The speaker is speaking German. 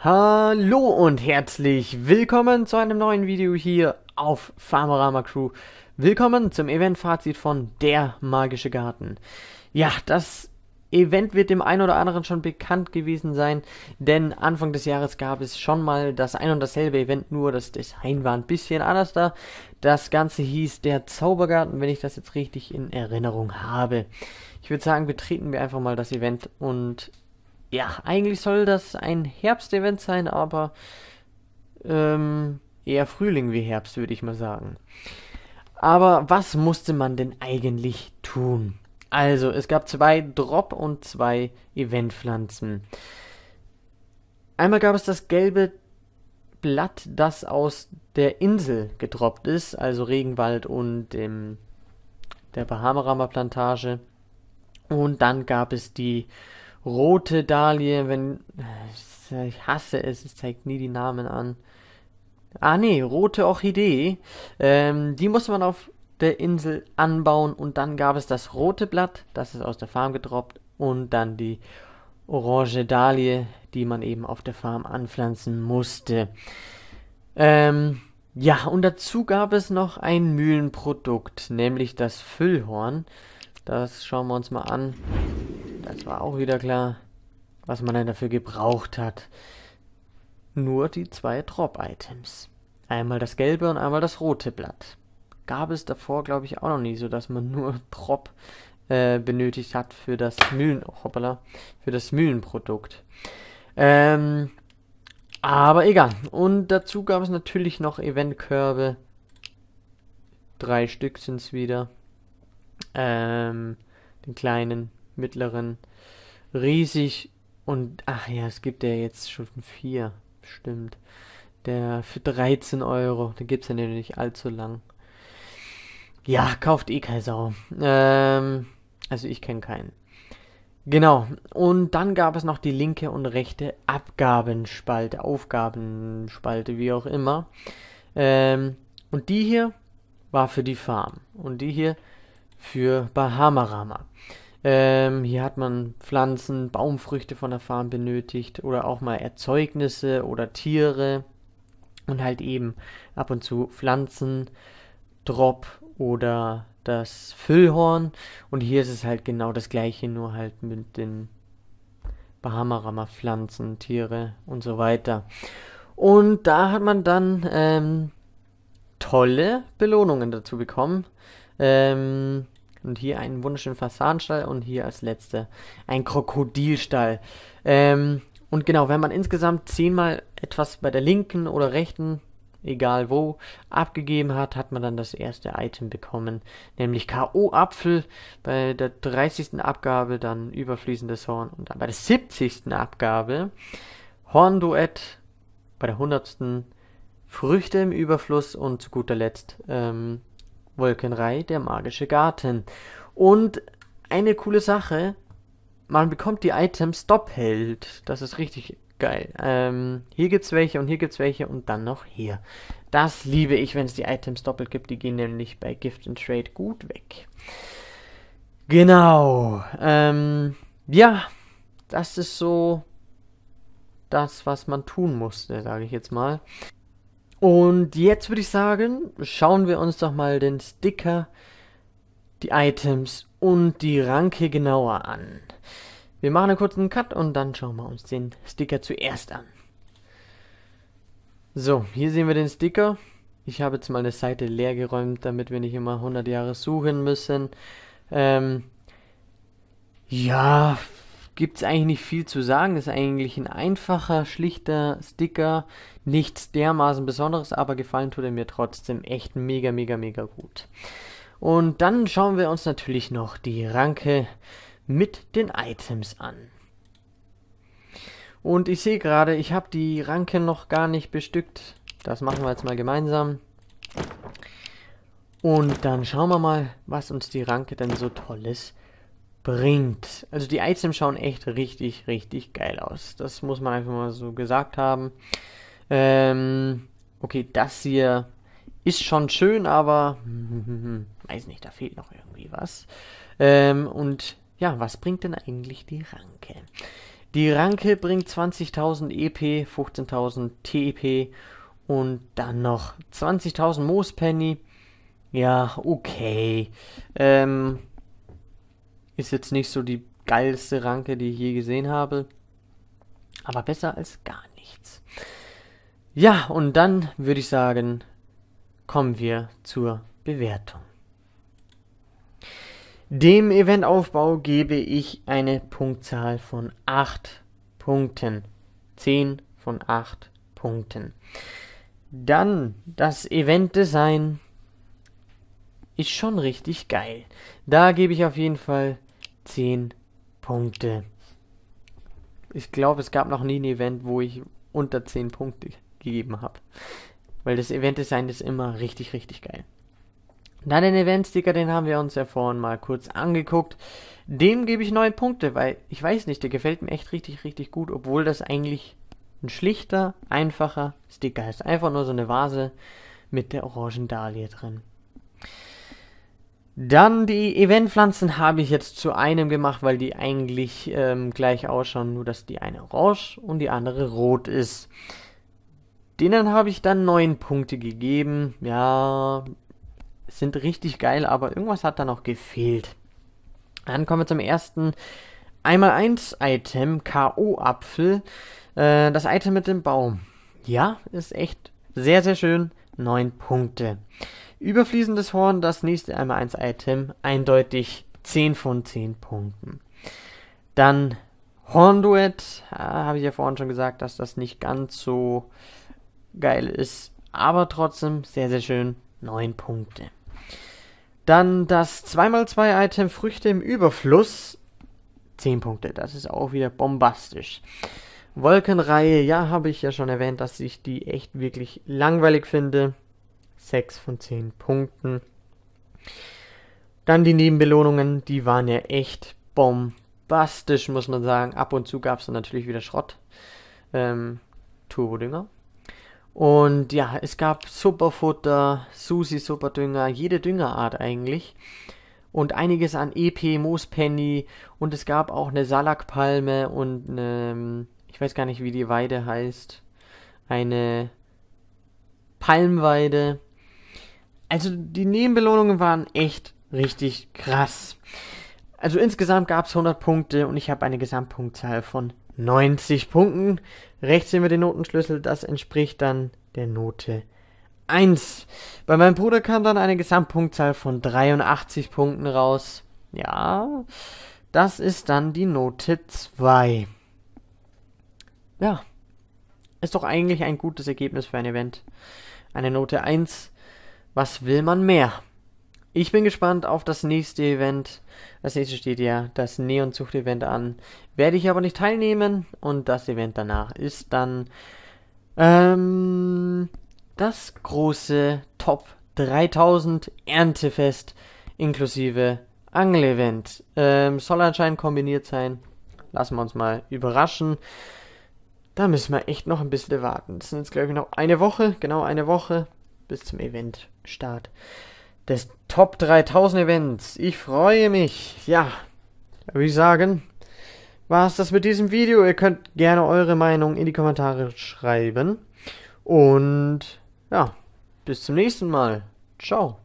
Hallo und herzlich willkommen zu einem neuen Video hier auf Farmerama Crew. Willkommen zum Event-Fazit von Der Magische Garten. Ja, das Event wird dem einen oder anderen schon bekannt gewesen sein, denn Anfang des Jahres gab es schon mal das ein und dasselbe Event, nur das Design war ein bisschen anders da. Das Ganze hieß der Zaubergarten, wenn ich das jetzt richtig in Erinnerung habe. Ich würde sagen, betreten wir einfach mal das Event und ja, eigentlich soll das ein Herbstevent sein, aber ähm, eher Frühling wie Herbst, würde ich mal sagen. Aber was musste man denn eigentlich tun? Also, es gab zwei Drop- und zwei Eventpflanzen. Einmal gab es das gelbe Blatt, das aus der Insel gedroppt ist, also Regenwald und dem, der Bahamarama Plantage. Und dann gab es die rote Dahlie, wenn. Äh, ich hasse es, es zeigt nie die Namen an. Ah nee, rote Orchidee. Ähm, die musste man auf der Insel anbauen und dann gab es das rote Blatt, das ist aus der Farm gedroppt, und dann die orange Dahlie, die man eben auf der Farm anpflanzen musste. Ähm, ja, und dazu gab es noch ein Mühlenprodukt, nämlich das Füllhorn. Das schauen wir uns mal an. Das war auch wieder klar, was man denn dafür gebraucht hat. Nur die zwei Drop-Items. Einmal das gelbe und einmal das rote Blatt. Gab es davor, glaube ich, auch noch nie, so dass man nur Drop äh, benötigt hat für das Mühlen, oh, hoppala, für das Mühlenprodukt. Ähm, aber egal. Und dazu gab es natürlich noch Eventkörbe. Drei Stück sind es wieder. Ähm, den kleinen mittleren, riesig und, ach ja, es gibt ja jetzt schon vier, stimmt. Der für 13 Euro, da gibt es ja nicht allzu lang. Ja, kauft eh keine Sau. Ähm, also ich kenne keinen. Genau, und dann gab es noch die linke und rechte Abgabenspalte, Aufgabenspalte, wie auch immer. Ähm, und die hier war für die Farm und die hier für Bahamarama. Ähm, hier hat man Pflanzen, Baumfrüchte von der Farm benötigt oder auch mal Erzeugnisse oder Tiere und halt eben ab und zu Pflanzen, Drop oder das Füllhorn. Und hier ist es halt genau das gleiche, nur halt mit den Bahamarama Pflanzen, Tiere und so weiter. Und da hat man dann ähm, tolle Belohnungen dazu bekommen. Ähm, und hier einen wunderschönen Fasanstall und hier als letzte ein Krokodilstall. Ähm, und genau, wenn man insgesamt zehnmal etwas bei der linken oder rechten, egal wo, abgegeben hat, hat man dann das erste Item bekommen, nämlich K.O. Apfel, bei der 30. Abgabe dann überfließendes Horn und dann bei der 70. Abgabe Hornduett, bei der 100. Früchte im Überfluss und zu guter Letzt ähm, Wolkenrei, der magische Garten. Und eine coole Sache, man bekommt die Items doppelt. Das ist richtig geil. Ähm, hier es welche und hier gibt es welche und dann noch hier. Das liebe ich, wenn es die Items doppelt gibt. Die gehen nämlich bei Gift and Trade gut weg. Genau. Ähm, ja, das ist so das, was man tun musste, sage ich jetzt mal. Und jetzt würde ich sagen, schauen wir uns doch mal den Sticker, die Items und die Ranke genauer an. Wir machen einen kurzen Cut und dann schauen wir uns den Sticker zuerst an. So, hier sehen wir den Sticker. Ich habe jetzt mal eine Seite leer geräumt, damit wir nicht immer 100 Jahre suchen müssen. Ähm, ja, gibt es eigentlich nicht viel zu sagen. ist eigentlich ein einfacher, schlichter Sticker. Nichts dermaßen Besonderes, aber gefallen tut er mir trotzdem echt mega, mega, mega gut. Und dann schauen wir uns natürlich noch die Ranke mit den Items an. Und ich sehe gerade, ich habe die Ranke noch gar nicht bestückt. Das machen wir jetzt mal gemeinsam. Und dann schauen wir mal, was uns die Ranke denn so Tolles bringt. Also die Items schauen echt richtig, richtig geil aus. Das muss man einfach mal so gesagt haben. Ähm, okay, das hier ist schon schön, aber weiß nicht, da fehlt noch irgendwie was. Ähm, und ja, was bringt denn eigentlich die Ranke? Die Ranke bringt 20.000 EP, 15.000 TEP und dann noch 20.000 Moospenny. Ja, okay. Ähm, ist jetzt nicht so die geilste Ranke, die ich je gesehen habe. Aber besser als gar nichts. Ja, und dann würde ich sagen, kommen wir zur Bewertung. Dem Eventaufbau gebe ich eine Punktzahl von 8 Punkten. 10 von 8 Punkten. Dann das Eventdesign ist schon richtig geil. Da gebe ich auf jeden Fall 10 Punkte. Ich glaube, es gab noch nie ein Event, wo ich unter 10 Punkte gegeben habe. Weil das Event-Design ist immer richtig, richtig geil. Dann den Event-Sticker, den haben wir uns ja vorhin mal kurz angeguckt. Dem gebe ich neun Punkte, weil ich weiß nicht, der gefällt mir echt richtig, richtig gut, obwohl das eigentlich ein schlichter, einfacher Sticker ist. Einfach nur so eine Vase mit der orangen Dahlia drin. Dann die Eventpflanzen habe ich jetzt zu einem gemacht, weil die eigentlich ähm, gleich ausschauen, nur dass die eine orange und die andere rot ist. Denen habe ich dann 9 Punkte gegeben. Ja, sind richtig geil, aber irgendwas hat da noch gefehlt. Dann kommen wir zum ersten einmal 1 Item, K.O. Apfel. Äh, das Item mit dem Baum. Ja, ist echt sehr, sehr schön. 9 Punkte. Überfließendes Horn, das nächste einmal 1 Item, eindeutig 10 von 10 Punkten. Dann Hornduett, äh, habe ich ja vorhin schon gesagt, dass das nicht ganz so geil ist, aber trotzdem sehr, sehr schön, 9 Punkte. Dann das 2x2 Item Früchte im Überfluss, 10 Punkte, das ist auch wieder bombastisch. Wolkenreihe, ja, habe ich ja schon erwähnt, dass ich die echt wirklich langweilig finde. 6 von 10 Punkten. Dann die Nebenbelohnungen, die waren ja echt bombastisch, muss man sagen. Ab und zu gab es dann natürlich wieder Schrott. Ähm, Turbodünger. Und ja, es gab Superfutter, Susi-Superdünger, jede Düngerart eigentlich. Und einiges an EP, Moospenny und es gab auch eine Salakpalme und eine ähm, ich weiß gar nicht, wie die Weide heißt, eine Palmweide. Also die Nebenbelohnungen waren echt richtig krass. Also insgesamt gab es 100 Punkte und ich habe eine Gesamtpunktzahl von 90 Punkten. Rechts sehen wir den Notenschlüssel, das entspricht dann der Note 1. Bei meinem Bruder kam dann eine Gesamtpunktzahl von 83 Punkten raus. Ja, das ist dann die Note 2 ja, ist doch eigentlich ein gutes Ergebnis für ein Event. Eine Note 1. Was will man mehr? Ich bin gespannt auf das nächste Event. Das nächste steht ja das Neonzucht-Event an. Werde ich aber nicht teilnehmen. Und das Event danach ist dann ähm, das große Top 3000 Erntefest inklusive Angelevent. Ähm, soll anscheinend kombiniert sein. Lassen wir uns mal überraschen. Da müssen wir echt noch ein bisschen warten. Das sind jetzt, glaube ich, noch eine Woche, genau eine Woche bis zum Eventstart des Top 3000 Events. Ich freue mich. Ja, würde ich sagen, war es das mit diesem Video. Ihr könnt gerne eure Meinung in die Kommentare schreiben. Und ja, bis zum nächsten Mal. Ciao.